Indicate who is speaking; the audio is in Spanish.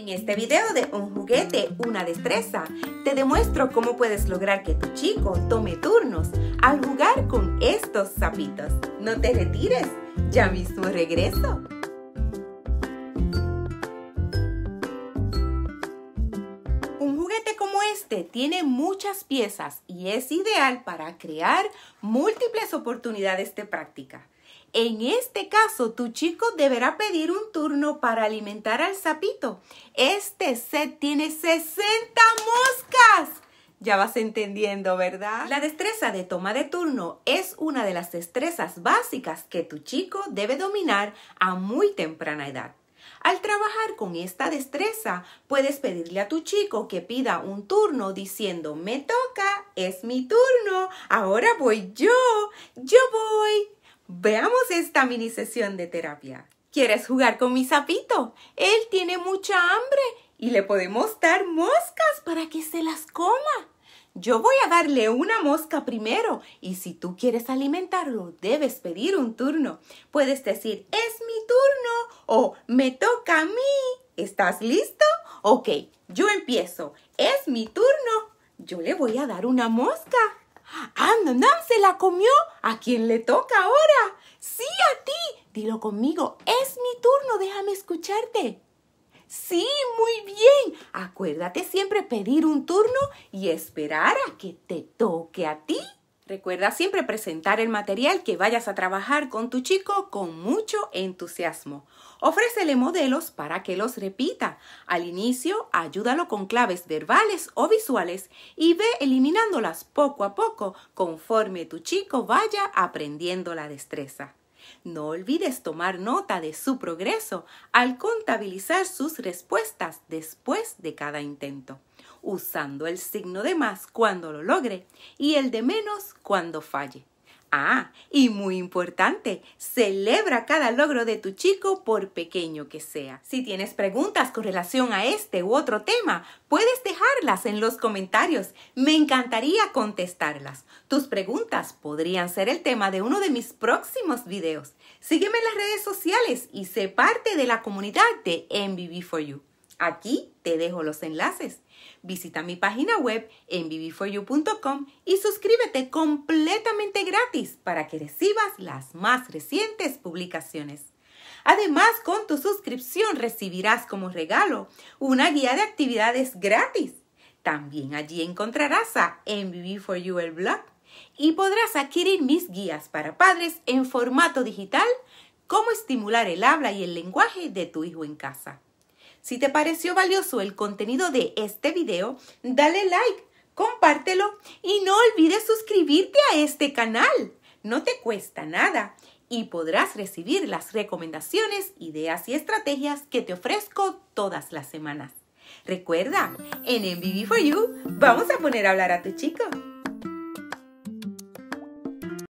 Speaker 1: En este video de Un juguete, una destreza, te demuestro cómo puedes lograr que tu chico tome turnos al jugar con estos sapitos. No te retires, ya mismo regreso. Un juguete como este tiene muchas piezas y es ideal para crear múltiples oportunidades de práctica. En este caso, tu chico deberá pedir un turno para alimentar al sapito. Este set tiene 60 moscas. Ya vas entendiendo, ¿verdad? La destreza de toma de turno es una de las destrezas básicas que tu chico debe dominar a muy temprana edad. Al trabajar con esta destreza, puedes pedirle a tu chico que pida un turno diciendo, me toca, es mi turno, ahora voy yo, yo voy, Veamos esta mini sesión de terapia. ¿Quieres jugar con mi sapito? Él tiene mucha hambre y le podemos dar moscas para que se las coma. Yo voy a darle una mosca primero y si tú quieres alimentarlo, debes pedir un turno. Puedes decir, es mi turno o me toca a mí. ¿Estás listo? Ok, yo empiezo. Es mi turno. Yo le voy a dar una mosca. Ah, se la comió. ¿A quién le toca ahora? Sí, a ti. Dilo conmigo. Es mi turno. Déjame escucharte. Sí, muy bien. Acuérdate siempre pedir un turno y esperar a que te toque a ti. Recuerda siempre presentar el material que vayas a trabajar con tu chico con mucho entusiasmo. Ofrécele modelos para que los repita. Al inicio, ayúdalo con claves verbales o visuales y ve eliminándolas poco a poco conforme tu chico vaya aprendiendo la destreza. No olvides tomar nota de su progreso al contabilizar sus respuestas después de cada intento usando el signo de más cuando lo logre y el de menos cuando falle. Ah, y muy importante, celebra cada logro de tu chico por pequeño que sea. Si tienes preguntas con relación a este u otro tema, puedes dejarlas en los comentarios. Me encantaría contestarlas. Tus preguntas podrían ser el tema de uno de mis próximos videos. Sígueme en las redes sociales y sé parte de la comunidad de MVB4U. Aquí te dejo los enlaces. Visita mi página web en 4 ucom y suscríbete completamente gratis para que recibas las más recientes publicaciones. Además, con tu suscripción recibirás como regalo una guía de actividades gratis. También allí encontrarás a MBB4U el blog y podrás adquirir mis guías para padres en formato digital, cómo estimular el habla y el lenguaje de tu hijo en casa. Si te pareció valioso el contenido de este video, dale like, compártelo y no olvides suscribirte a este canal. No te cuesta nada y podrás recibir las recomendaciones, ideas y estrategias que te ofrezco todas las semanas. Recuerda, en MVB 4 u vamos a poner a hablar a tu chico.